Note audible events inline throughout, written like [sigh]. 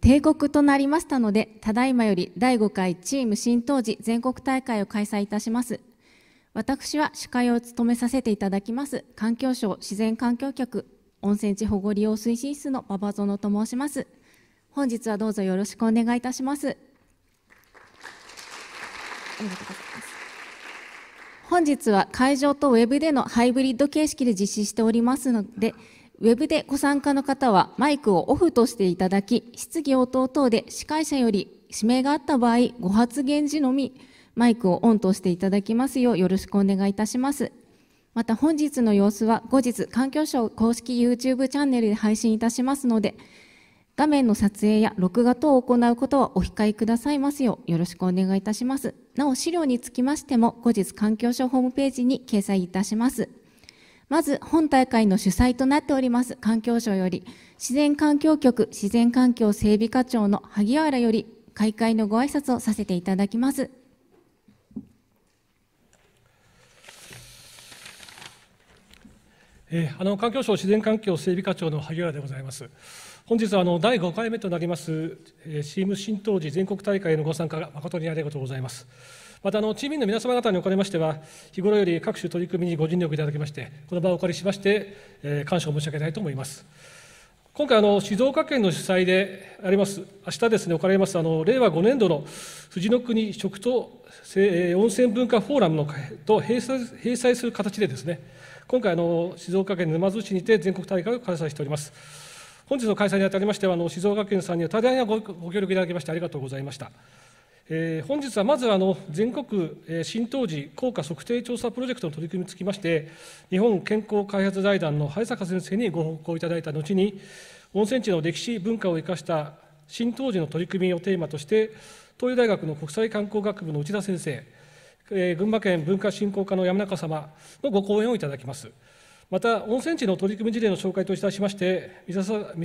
帝国となりましたので、ただいまより第5回チーム新当時全国大会を開催いたします。私は司会を務めさせていただきます、環境省自然環境局温泉地保護利用推進室の馬場園と申します。本日はどうぞよろしくお願いいたします。ありがとうございます。本日は会場とウェブでのハイブリッド形式で実施しておりますので、ウェブでご参加の方はマイクをオフとしていただき、質疑応答等で司会者より指名があった場合、ご発言時のみ、マイクをオンとしていただきますようよろしくお願いいたします。また本日の様子は後日環境省公式 YouTube チャンネルで配信いたしますので、画面の撮影や録画等を行うことはお控えくださいますようよろしくお願いいたします。なお資料につきましても後日環境省ホームページに掲載いたします。まず本大会の主催となっております環境省より自然環境局自然環境整備課長の萩原より開会のご挨拶をさせていただきます。えー、あの環境省自然環境整備課長の萩原でございます。本日はあの第5回目となります、えー、チーム新当時全国大会のご参加誠にありがとうございます。また、地民の皆様方におかれましては、日頃より各種取り組みにご尽力いただきまして、この場をお借りしまして、えー、感謝を申し上げたいと思います。今回あの、静岡県の主催であります、明日ですね、おかれますあの令和5年度の藤の国食と温泉文化フォーラムのと閉催する形でですね、今回あの、静岡県沼津市にて全国大会を開催しております。本日の開催にあたりましては、あの静岡県さんには多大なご協力いただきましてありがとうございました。えー、本日はまずあの全国、新東時効果測定調査プロジェクトの取り組みにつきまして日本健康開発財団の早坂先生にご報告いただいた後に温泉地の歴史文化を生かした新東時の取り組みをテーマとして東洋大学の国際観光学部の内田先生、えー、群馬県文化振興課の山中様のご講演をいただきます。また温泉地の取り組み事例の紹介といたしまして三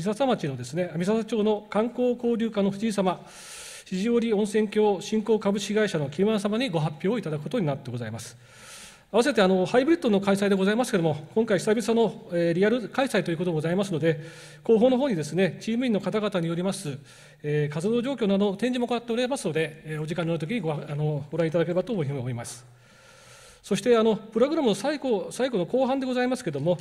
笹町のですね三笹町の観光交流課の藤井様肘折温泉郷振興株式会社の木村様にご発表をいただくことになってございます。合わせてあのハイブリッドの開催でございますけれども、今回、久々の、えー、リアル開催ということでございますので、広報の方にですねチーム員の方々によります、えー、活動状況など、展示も行っておりますので、えー、お時間のあるときにごあのご覧いただければというに思います。そしてあの、プログラムの最後最後の後半でございますけれども、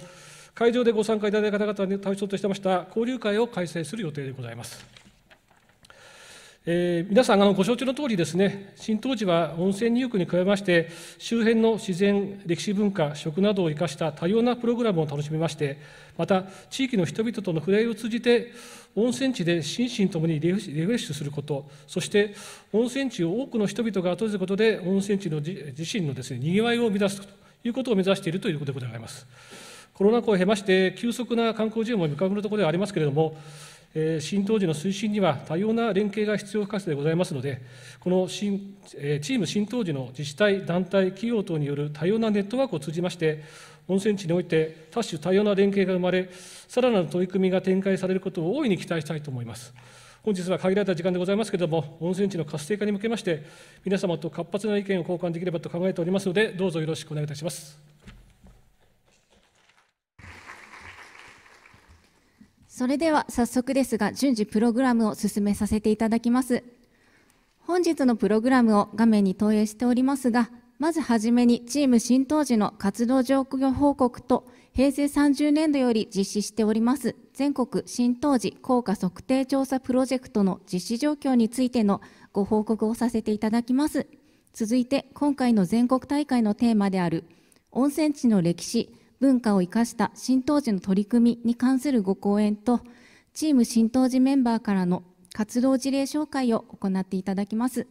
会場でご参加いただいた方々に対象としてました交流会を開催する予定でございます。えー、皆さんあのご承知の通りですね新東寺は温泉入浴に加えまして周辺の自然歴史文化食などを生かした多様なプログラムを楽しみましてまた地域の人々との触れ合いを通じて温泉地で心身ともにリフレッシュすることそして温泉地を多くの人々が訪れることで温泉地の自身のですねにぎわいを生み出すということを目指しているということでございます。コロナ禍を経まして急速な観光需要も見かぶるところではありますけれども新当時の推進には多様な連携が必要不可欠でございますので、この新チーム新当時の自治体、団体、企業等による多様なネットワークを通じまして、温泉地において多種多様な連携が生まれ、さらなる取り組みが展開されることを大いに期待したいと思います。本日は限られた時間でございますけれども、温泉地の活性化に向けまして、皆様と活発な意見を交換できればと考えておりますので、どうぞよろしくお願いいたします。それでは早速ですが順次プログラムを進めさせていただきます本日のプログラムを画面に投影しておりますがまずはじめにチーム新当時の活動状況報告と平成30年度より実施しております全国新当時効果測定調査プロジェクトの実施状況についてのご報告をさせていただきます続いて今回の全国大会のテーマである温泉地の歴史文化を生かした新当時の取り組みに関するご講演と、チーム新当時メンバーからの活動事例紹介を行っていただきます。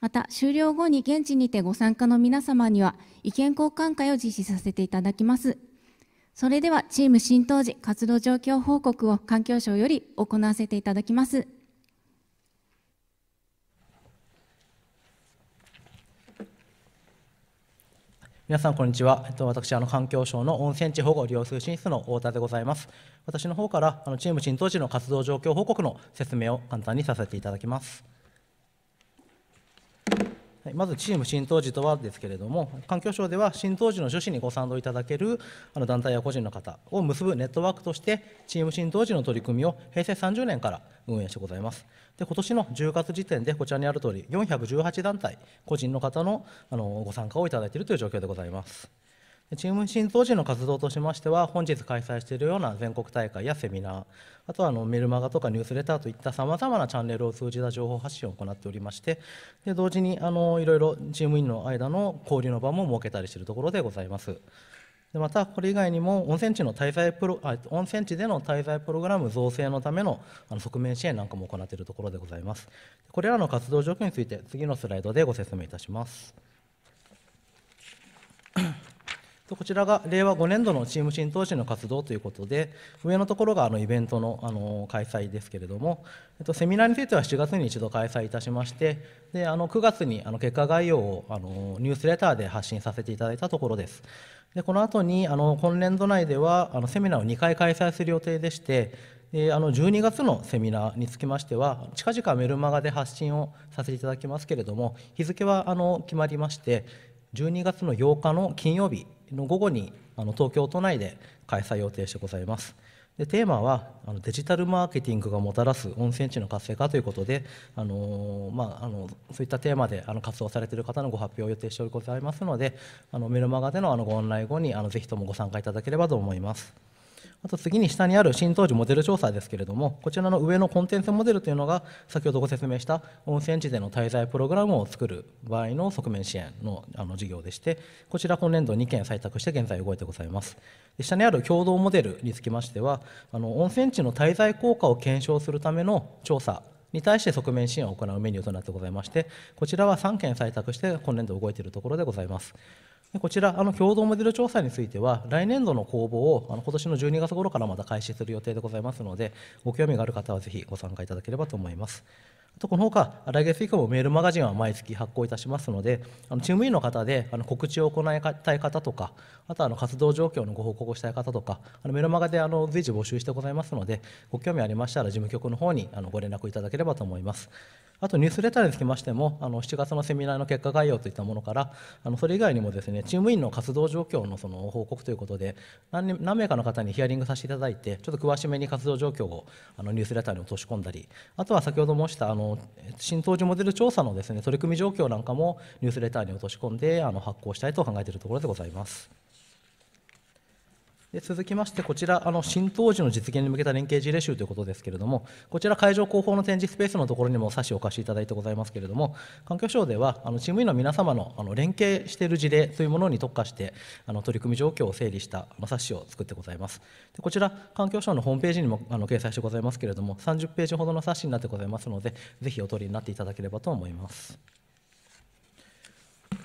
また、終了後に現地にてご参加の皆様には、意見交換会を実施させていただきます。それでは、チーム新当時活動状況報告を環境省より行わせていただきます。皆さんこんにちは、えっと、私あの環境省の温泉地保護利用推進室の太田でございます私の方からあのチーム新透時の活動状況報告の説明を簡単にさせていただきますはい、まずチーム新透時とはですけれども環境省では新透時の趣旨にご賛同いただけるあの団体や個人の方を結ぶネットワークとしてチーム新透時の取り組みを平成30年から運営してございますで今年の10月時点でこちらにある通り418団体個人の方のあのご参加をいただいているという状況でございます。チーム新当時の活動としましては、本日開催しているような全国大会やセミナー、あとはあのメルマガとかニュースレターといったさまざまなチャンネルを通じた情報発信を行っておりまして、で同時にいろいろチーム員の間の交流の場も設けたりしているところでございます。でまたこれ以外にも温泉地の滞在プロあ温泉地での滞在プログラム造成のためのあの側面支援なんかも行っているところでございますこれらの活動状況について次のスライドでご説明いたしますこちらが令和5年度のチーム新投資の活動ということで、上のところがあのイベントのあの開催ですけれども、えっと、セミナーについては7月に一度開催いたしまして、であの9月にあの結果概要をあのニュースレターで発信させていただいたところです。でこの後にあの今年度内ではあのセミナーを2回開催する予定でしてであの12月のセミナーにつきましては近々メルマガで発信をさせていただきますけれども日付はあの決まりまして12月の8日の金曜日の午後にあの東京都内で開催予定してございます。でテーマはあのデジタルマーケティングがもたらす温泉地の活性化ということで、あのまあ、あのそういったテーマであの活動されている方のご発表を予定してございますのであのメルマガでのあのご案内後にあのぜひともご参加いただければと思います。あと次に下にある新当時モデル調査ですけれども、こちらの上のコンテンツモデルというのが、先ほどご説明した温泉地での滞在プログラムを作る場合の側面支援のあの事業でして、こちら今年度2件採択して現在動いてございます。で下にある共同モデルにつきましては、あの温泉地の滞在効果を検証するための調査に対して側面支援を行うメニューとなってございまして、こちらは3件採択して今年度動いているところでございます。こちらあの共同モデル調査については来年度の公募をあの今年の12月頃からまた開始する予定でございますのでご興味がある方はぜひご参加いただければと思います。とこのほか、来月以降もメールマガジンは毎月発行いたしますので、あのチーム員の方であの告知を行いたい方とか、あとあの活動状況のご報告をしたい方とか、あのメールマガであの随時募集してございますので、ご興味ありましたら事務局の方にあのご連絡いただければと思います。あとニュースレターにつきましてもあの7月のセミナーの結果概要といったものからあのそれ以外にもですねチーム員の活動状況のその報告ということで何何名かの方にヒアリングさせていただいてちょっと詳しめに活動状況をあのニュースレターに落とし込んだりあとは先ほど申したあの新当時モデル調査のですね取り組み状況なんかもニュースレターに落とし込んであの発行したいと考えているところでございます。で続きまして、こちら、あの新当時の実現に向けた連携事例集ということですけれども、こちら、会場広報の展示スペースのところにも差しお貸しいただいてございますけれども、環境省では、あのチーム員の皆様のあの連携している事例というものに特化して、あの取り組み状況を整理したあの冊子を作ってございます。でこちら、環境省のホームページにもあの掲載してございますけれども、30ページほどの冊子になってございますので、ぜひお取りになっていただければと思います。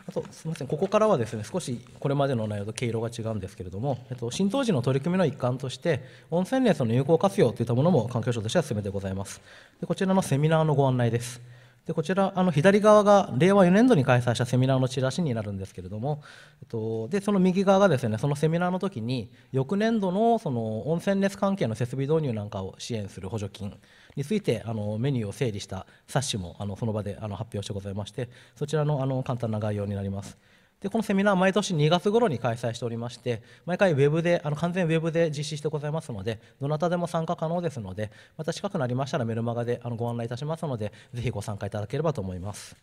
あとすみませんここからはですね少しこれまでの内容と毛色が違うんですけれども、えっと、浸透時の取り組みの一環として温泉レースの有効活用といったものも環境省としては進めてございますでこちらのセミナーのご案内ですでこちらあの左側が令和4年度に開催したセミナーのチラシになるんですけれども、えっと、でその右側がですねそのセミナーの時に翌年度のその温泉ス関係の設備導入なんかを支援する補助金についてあのメニューを整理した冊子もあのその場であの発表してございましてそちらのあの簡単な概要になります。でこのセミナー毎年2月頃に開催しておりまして毎回ウェブであの完全ウェブで実施してございますのでどなたでも参加可能ですのでまた近くなりましたらメルマガであのご案内いたしますのでぜひご参加いただければと思います。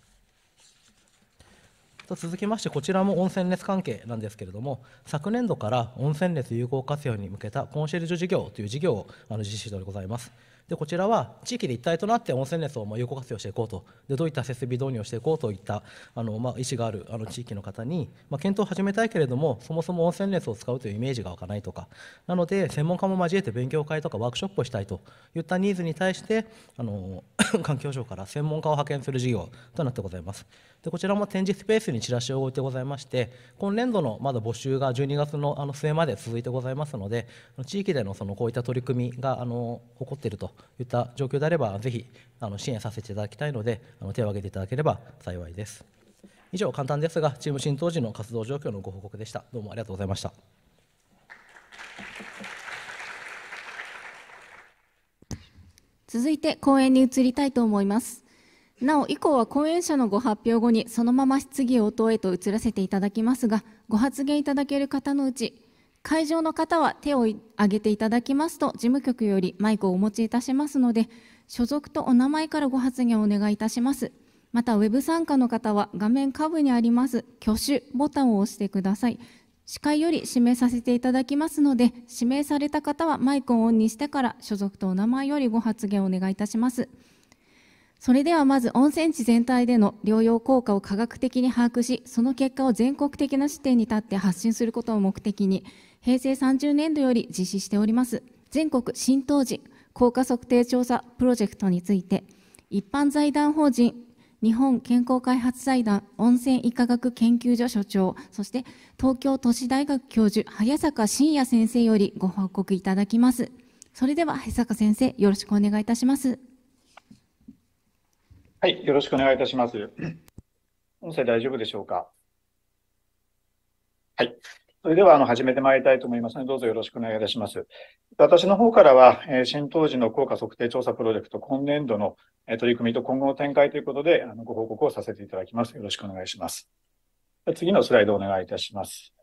続きましてこちらも温泉熱関係なんですけれども昨年度から温泉熱有効活用に向けたコンシェルジュ事業という事業をあの実施しておりございますでこちらは地域で一体となって温泉熱をま有効活用していこうとでどういった設備導入をしていこうといったあの、まあ、意思があるあの地域の方に、まあ、検討を始めたいけれどもそもそも温泉熱を使うというイメージが湧かないとかなので専門家も交えて勉強会とかワークショップをしたいといったニーズに対してあの [coughs] 環境省から専門家を派遣する事業となってございます。でこちらも展示スペースにチラシを置いてございまして今年度のまだ募集が12月のあの末まで続いてございますので地域でのそのこういった取り組みがあの起こっているといった状況であればぜひあの支援させていただきたいのであの手を挙げていただければ幸いです。以上簡単ですがチーム新当時の活動状況のご報告でしたどうもありがとうございました続いて講演に移りたいと思いますなお、以降は講演者のご発表後に、そのまま質疑応答へと移らせていただきますが、ご発言いただける方のうち、会場の方は手を挙げていただきますと、事務局よりマイクをお持ちいたしますので、所属とお名前からご発言をお願いいたします。また、ウェブ参加の方は、画面下部にあります挙手ボタンを押してください。司会より指名させていただきますので、指名された方はマイクをオンにしてから、所属とお名前よりご発言をお願いいたします。それではまず温泉地全体での療養効果を科学的に把握し、その結果を全国的な視点に立って発信することを目的に、平成30年度より実施しております、全国新当時効果測定調査プロジェクトについて、一般財団法人日本健康開発財団温泉医科学研究所所長そして東京都市大学教授早坂真也先生よりご報告いただきますそれでは早坂先生よろしくお願いいたしますはい、よろしくお願いいたします。音声大丈夫でしょうか。はい。それでは、あの、始めてまいりたいと思いますので、どうぞよろしくお願いいたします。私の方からは、えー、新当時の効果測定調査プロジェクト、今年度の、えー、取り組みと今後の展開ということで、あの、ご報告をさせていただきます。よろしくお願いします。次のスライドをお願いいたします。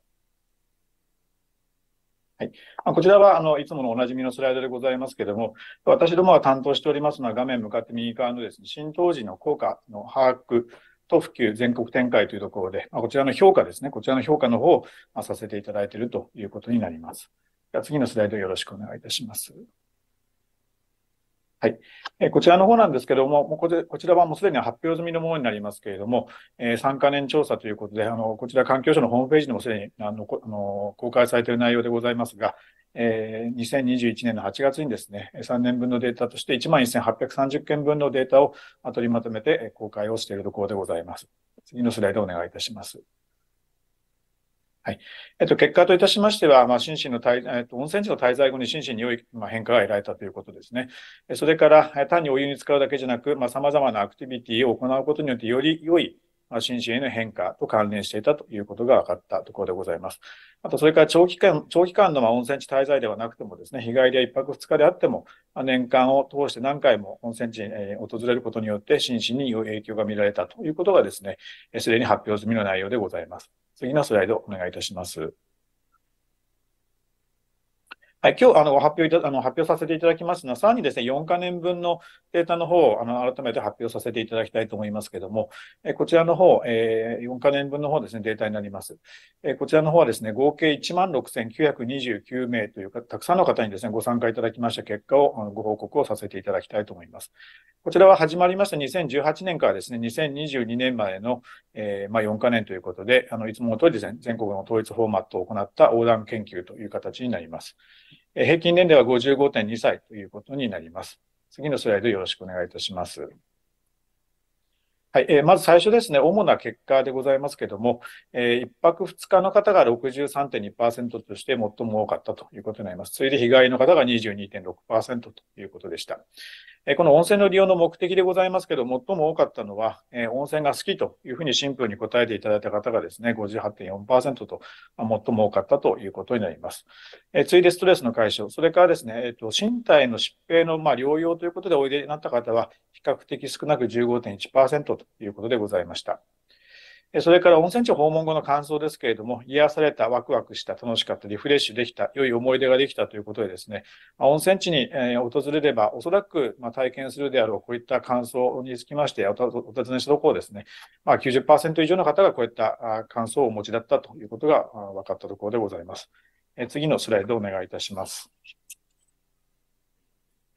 はい。こちらは、あの、いつものおなじみのスライドでございますけれども、私どもが担当しておりますのは、画面向かって右側のですね、浸透時の効果の把握と普及全国展開というところで、こちらの評価ですね、こちらの評価の方をさせていただいているということになります。では次のスライドよろしくお願いいたします。はい。えこちらの方なんですけども、もうこちこちらはもうすでに発表済みのものになりますけれども、えー、3カ年調査ということで、あの、こちら環境省のホームページにもすでにあのあの公開されている内容でございますが、えー、2021年の8月にですね、3年分のデータとして11,830件分のデータを取りまとめて公開をしているところでございます。次のスライドをお願いいたします。はい。えっと、結果といたしましては、まあ、心身の滞、えっと、温泉地の滞在後に心身に良い、まあ、変化が得られたということですね。それから、単にお湯に使うだけじゃなく、まあ、様々なアクティビティを行うことによって、より良い、まあ、心身への変化と関連していたということが分かったところでございます。あと、それから長期間、長期間のまあ温泉地滞在ではなくてもですね、日帰りは一泊二日であっても、ま年間を通して何回も温泉地に訪れることによって、心身に良い影響が見られたということがですね、すでに発表済みの内容でございます。次のスライドお願いいたします。はい、今日あの発表いたあの発表させていただきますのは、さらにですね、4カ年分のデータの方をあの改めて発表させていただきたいと思いますけども、えこちらの方、えー、4カ年分の方ですね、データになります。えこちらの方はですね、合計16,929名というか、たくさんの方にですね、ご参加いただきました結果をあのご報告をさせていただきたいと思います。こちらは始まりました2018年からですね、2022年までのえー、まあ、4カ年ということで、あの、いつもの通りで全国の統一フォーマットを行った横断研究という形になります。えー、平均年齢は55.2歳ということになります。次のスライドよろしくお願いいたします。はい、えー、まず最初ですね、主な結果でございますけれども、えー、1泊2日の方が63.2%として最も多かったということになります。ついで被害の方が22.6%ということでした。えー、この温泉の利用の目的でございますけど、最も多かったのは、えー、温泉が好きというふうにシンプルに答えていただいた方がですね、58.4%と、まあ、最も多かったということになります。えー、いでストレスの解消、それからですね、えーと、と身体の疾病の、まあ、療養ということでおいでになった方は、比較的少なく15.1%とということでございました。それから温泉地訪問後の感想ですけれども、癒された、ワクワクした、楽しかった、リフレッシュできた、良い思い出ができたということでですね、ま温泉地に、え訪れれば、おそらく、ま体験するであろう、こういった感想につきましてお尋ねしたところですね、ま90、以上の方がこういった感想をお持ちだったということが分かったところでございます。え次のスライドをお願いいたします。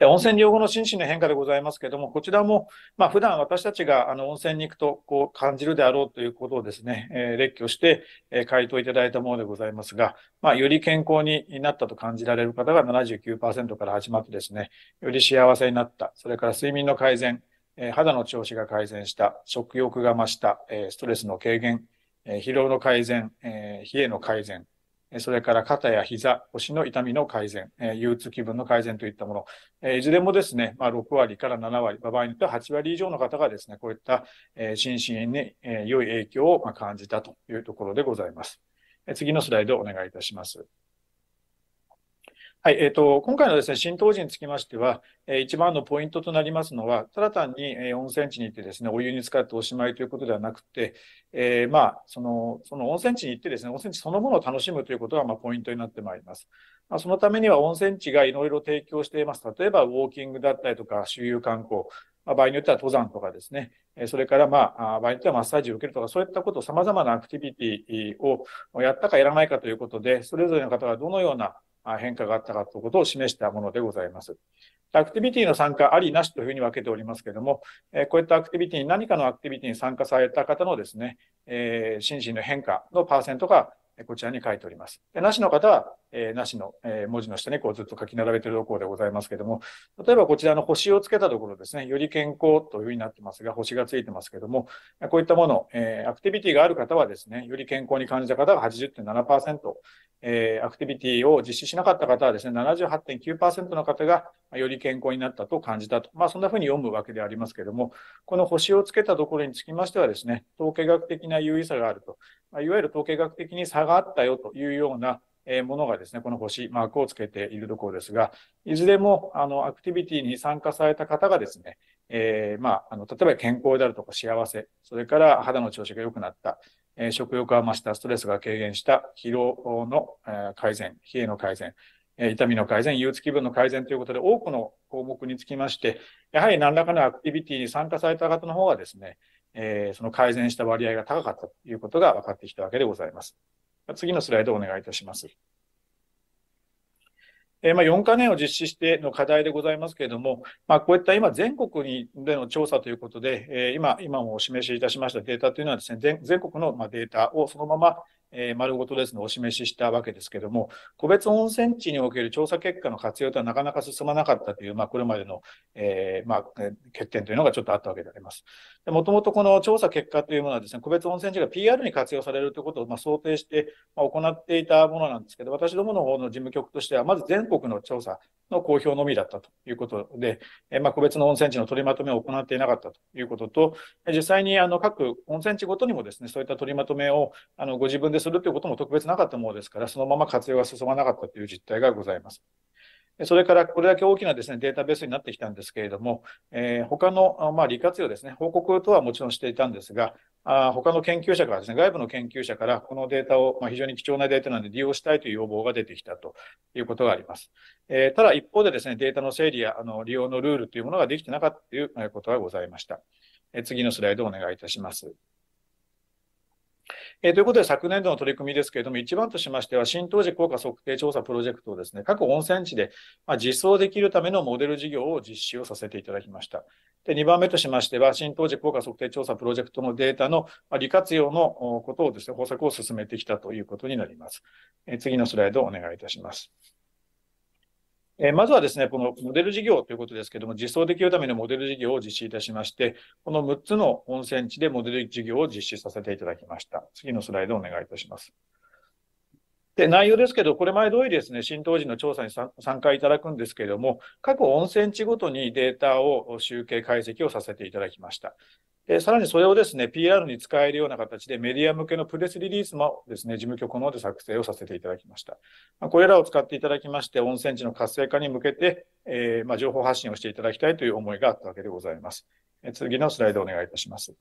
温泉療法の心身の変化でございますけれども、こちらも、まあ、普段私たちがあの温泉に行くとこう感じるであろうということをですね、えー、列挙して、えー、回答いただいたものでございますが、まあ、より健康になったと感じられる方が79%から始まってですね、より幸せになった、それから睡眠の改善、えー、肌の調子が改善した、食欲が増した、えー、ストレスの軽減、えー、疲労の改善、えー、冷えの改善、それから肩や膝、腰の痛みの改善、えー、憂鬱気分の改善といったもの、えー、いずれもですね、まあ、6割から7割、場合によっては8割以上の方がですね、こういった、えー、心身に、えー、良い影響を、まあ、感じたというところでございます。えー、次のスライドをお願いいたします。はい、えっ、ー、と、今回のですね、新当時につきましては、えー、一番のポイントとなりますのは、ただ単に、えー、温泉地に行ってですね、お湯に浸かっておしまいということではなくて、えー、まあ、その、その温泉地に行ってですね、温泉地そのものを楽しむということが、まあ、ポイントになってまいります。まあ、そのためには温泉地がいろいろ提供しています。例えば、ウォーキングだったりとか、周遊観光、まあ、場合によっては登山とかですね、それから、まあ、場合によってはマッサージを受けるとか、そういったことを様々なアクティビティをやったかやらないかということで、それぞれの方がどのような変化があったかということを示したものでございます。アクティビティの参加ありなしというふうに分けておりますけれども、えこういったアクティビティに何かのアクティビティに参加された方のですね、え心身の変化のパーセントがこちらに書いております。なしの方は、えー、なしの、えー、文字の下にこうずっと書き並べているところでございますけども、例えばこちらの星をつけたところですね、より健康というふうになってますが、星がついてますけども、こういったもの、えー、アクティビティがある方はですね、より健康に感じた方が80.7%、えー、アクティビティを実施しなかった方はですね、78.9%の方がより健康になったと感じたと。まあそんなふうに読むわけでありますけども、この星をつけたところにつきましてはですね、統計学的な優位さがあると。いわゆる統計学的に差があったよというようなものがですね、この星、マークをつけているところですが、いずれも、あの、アクティビティに参加された方がですね、えー、まあ、あの、例えば健康であるとか幸せ、それから肌の調子が良くなった、えー、食欲が増した、ストレスが軽減した、疲労の、えー、改善、冷えの改善、えー、痛みの改善、憂鬱気分の改善ということで、多くの項目につきまして、やはり何らかのアクティビティに参加された方の方がですね、えー、その改善した割合が高かったということが分かってきたわけでございます。次のスライドをお願いいたします。えー、まあ、4カ年を実施しての課題でございますけれども、まあ、こういった今全国にでの調査ということで、えー、今、今もお示しいたしましたデータというのはですね、全国のまデータをそのままえー、丸ごとですね、お示ししたわけですけども、個別温泉地における調査結果の活用とはなかなか進まなかったという、まあ、これまでの、えー、まあ、欠点というのがちょっとあったわけであります。もともとこの調査結果というものはですね、個別温泉地が PR に活用されるということを、まあ、想定して、まあ、行っていたものなんですけど、私どもの方の事務局としては、まず全国の調査の公表のみだったということで、えー、まあ、個別の温泉地の取りまとめを行っていなかったということと、実際にあの各温泉地ごとにもですね、そういった取りまとめをあのご自分でするということも特別なかったものですから、そのまま活用が進まなかったという実態がございます。それから、これだけ大きなですね、データベースになってきたんですけれども、えー、他の、まあ、利活用ですね、報告とはもちろんしていたんですが、あ他の研究者からですね、外部の研究者から、このデータを、まあ、非常に貴重なデータなので利用したいという要望が出てきたということがあります。えー、ただ、一方でですね、データの整理やあの利用のルールというものができてなかったということがございました。えー、次のスライドをお願いいたします。えー、ということで、昨年度の取り組みですけれども、一番としましては、新当時効果測定調査プロジェクトをですね、各温泉地で、まあ、実装できるためのモデル事業を実施をさせていただきました。で、2番目としましては、新当時効果測定調査プロジェクトのデータの利活用のことをですね、方策を進めてきたということになります。えー、次のスライドをお願いいたします。えまずはですね、このモデル事業ということですけども、実装できるためのモデル事業を実施いたしまして、この6つの温泉地でモデル事業を実施させていただきました。次のスライドをお願いいたします。で、内容ですけど、これ前通りですね、浸透時の調査に参加いただくんですけれども、各温泉地ごとにデータを集計解析をさせていただきました。えー、さらにそれをですね、PR に使えるような形でメディア向けのプレスリリースもですね、事務局の方で作成をさせていただきました。まあ、これらを使っていただきまして、温泉地の活性化に向けて、えー、まあ、情報発信をしていただきたいという思いがあったわけでございます。えー、次のスライドをお願いいたします。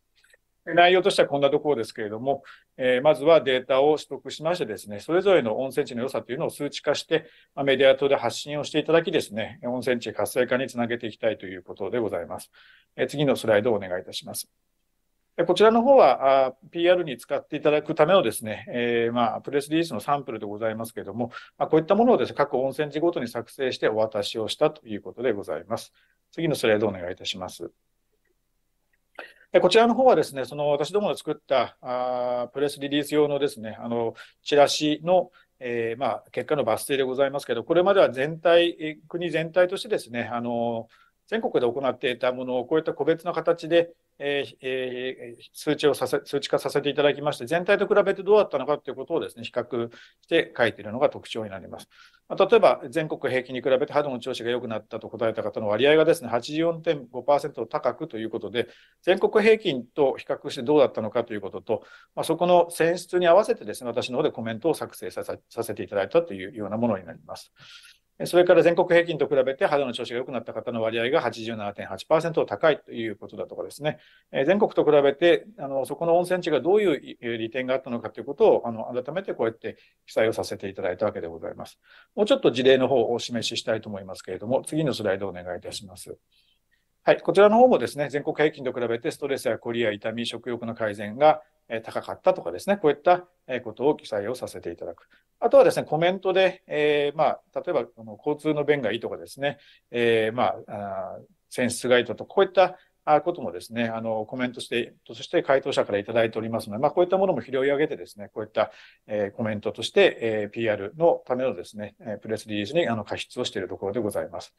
内容としてはこんなところですけれども、えー、まずはデータを取得しましてですね、それぞれの温泉地の良さというのを数値化して、メディア等で発信をしていただきですね、温泉地活性化につなげていきたいということでございます。えー、次のスライドをお願いいたします。こちらの方は、PR に使っていただくためのですね、えー、まあ、プレスリリースのサンプルでございますけれども、まあ、こういったものをですね、各温泉地ごとに作成してお渡しをしたということでございます。次のスライドをお願いいたします。こちらの方はですね、その私どもの作ったあプレスリリース用のですね、あの、チラシの、えー、まあ、結果の抜粋でございますけど、これまでは全体、国全体としてですね、あの、全国で行っていたものをこういった個別の形で、えーえー、数値をさせ、数値化させていただきまして、全体と比べてどうだったのかということをですね、比較して書いているのが特徴になります。まあ、例えば、全国平均に比べて肌の調子が良くなったと答えた方の割合がですね、84.5%高くということで、全国平均と比較してどうだったのかということと、まあ、そこの選出に合わせてですね、私の方でコメントを作成させていただいたというようなものになります。それから全国平均と比べて肌の調子が良くなった方の割合が87.8%高いということだとかですね、え全国と比べて、あの、そこの温泉地がどういう利点があったのかということを、あの、改めてこうやって記載をさせていただいたわけでございます。もうちょっと事例の方をお示ししたいと思いますけれども、次のスライドをお願いいたします。はい、こちらの方もですね、全国平均と比べてストレスやコリア、痛み、食欲の改善が高かったとかですね、こういったことを記載をさせていただく。あとはですね、コメントで、えー、まあ、例えば、交通の便がいいとかですね、えー、まあ、選出ガイドとこういったこともですね、あの、コメントして、そして回答者からいただいておりますので、まあ、こういったものも拾い上げてですね、こういった、えー、コメントとして、えー、PR のためのですね、プレスリリースにあの過失をしているところでございます。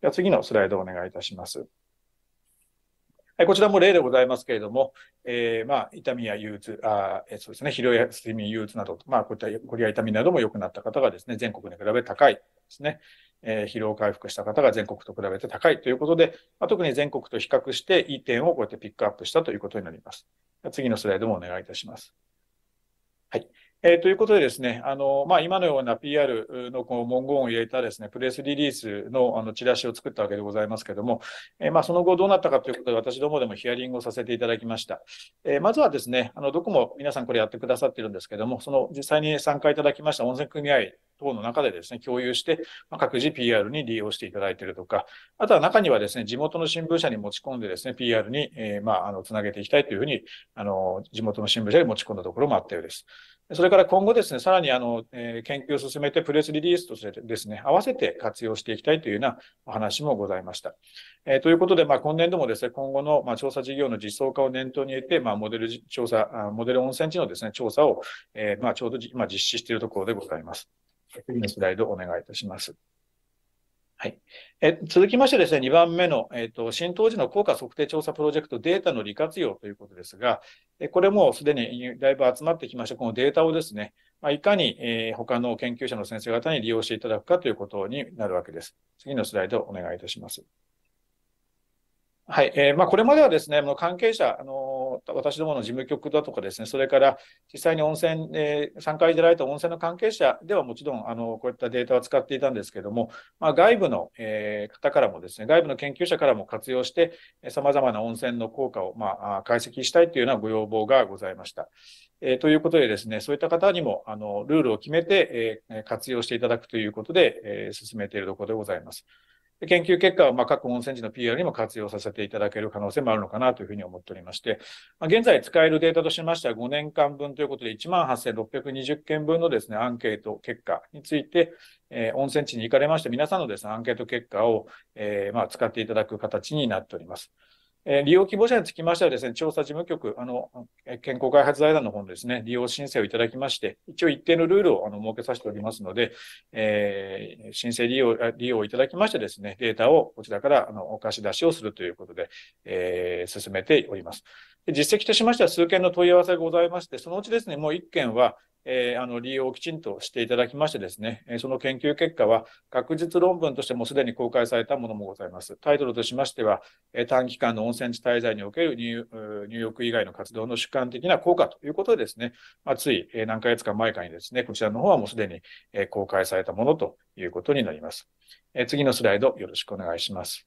では次のスライドをお願いいたします。こちらも例でございますけれども、えー、まあ、痛みや憂鬱、あそうですね、疲労や睡眠憂鬱など、まあ、こういったコリア痛みなども良くなった方がですね、全国に比べ高いですね。えー、疲労回復した方が全国と比べて高いということで、まあ、特に全国と比較していい点をこうやってピックアップしたということになります。次のスライドもお願いいたします。えー、ということでですね、あの、まあ、今のような PR のこう文言を入れたですね、プレスリリースのあのチラシを作ったわけでございますけども、えー、まあ、その後どうなったかということで、私どもでもヒアリングをさせていただきました。えー、まずはですね、あの、どこも皆さんこれやってくださってるんですけども、その実際に参加いただきました温泉組合等の中でですね、共有して、まあ、各自 PR に利用していただいているとか、あとは中にはですね、地元の新聞社に持ち込んでですね、PR に、えまあ、あの、つなげていきたいというふうに、あの、地元の新聞社に持ち込んだところもあったようです。それから今後ですね、さらにあの、えー、研究を進めてプレスリリースとしてですね、合わせて活用していきたいというようなお話もございました。えー、ということで、まあ、今年度もですね、今後の、まあ、調査事業の実装化を念頭に入れて、まあ、モデル調査、モデル温泉地のですね、調査を、えー、まあ、ちょうど、今実施しているところでございます。次のスライドお願いいたします。はい。え続きましてですね、2番目の、えっ、ー、と、浸透時の効果測定調査プロジェクトデータの利活用ということですが、えこれもすでにだいぶ集まってきました、このデータをですね、まあ、いかに、えー、他の研究者の先生方に利用していただくかということになるわけです。次のスライドをお願いいたします。はい。えー、まあ、これまではですね、もう関係者、あの私どもの事務局だとかですね、それから実際に温泉、えー、参加いただいた温泉の関係者ではもちろんあのこういったデータは使っていたんですけども、まあ、外部の、えー、方からもですね、外部の研究者からも活用して、さまざまな温泉の効果を、まあ、解析したいというようなご要望がございました。えー、ということでですね、そういった方にもあのルールを決めて、え活用していただくということで、え進めているところでございます。研究結果は、まあ、各温泉地の PR にも活用させていただける可能性もあるのかなというふうに思っておりまして、まあ、現在使えるデータとしましては5年間分ということで、18,620件分のですね、アンケート結果について、えー、温泉地に行かれまして、皆さんのですね、アンケート結果を、えー、まあ、使っていただく形になっております。え利用希望者につきましてはですね、調査事務局、あの、健康開発財団の方のですね、利用申請をいただきまして、一応一定のルールをあの設けさせておりますので、えー、申請利用、利用いただきましてですね、データをこちらからあのお貸し出しをするということで、えー、進めております。実績としましては数件の問い合わせがございまして、そのうちですね、もう1件は、えー、あの、利用をきちんとしていただきましてですね、その研究結果は学術論文としてもすでに公開されたものもございます。タイトルとしましては、短期間の温泉地滞在における入浴以外の活動の主観的な効果ということでですね、まあ、つい何ヶ月か前かにですね、こちらの方はもうすでに公開されたものということになります。次のスライドよろしくお願いします。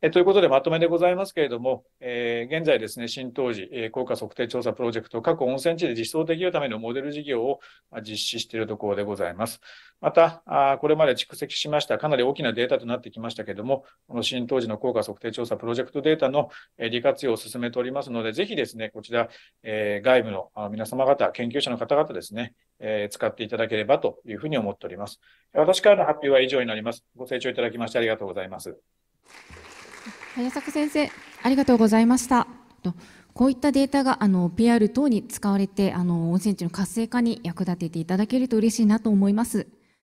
えということで、まとめでございますけれども、えー、現在ですね、新当時、えー、効果測定調査プロジェクト、各温泉地で実装できるためのモデル事業を実施しているところでございます。また、あこれまで蓄積しました、かなり大きなデータとなってきましたけれども、この新当時の効果測定調査プロジェクトデータの、えー、利活用を進めておりますので、ぜひですね、こちら、えー、外部の皆様方、研究者の方々ですね、えー、使っていただければというふうに思っております。私からの発表は以上になります。ご清聴いただきましてありがとうございます。早坂先生ありがとうございましたこういったデータがあの PR 等に使われてあの温泉地の活性化に役立てていただけると嬉しいなと思います。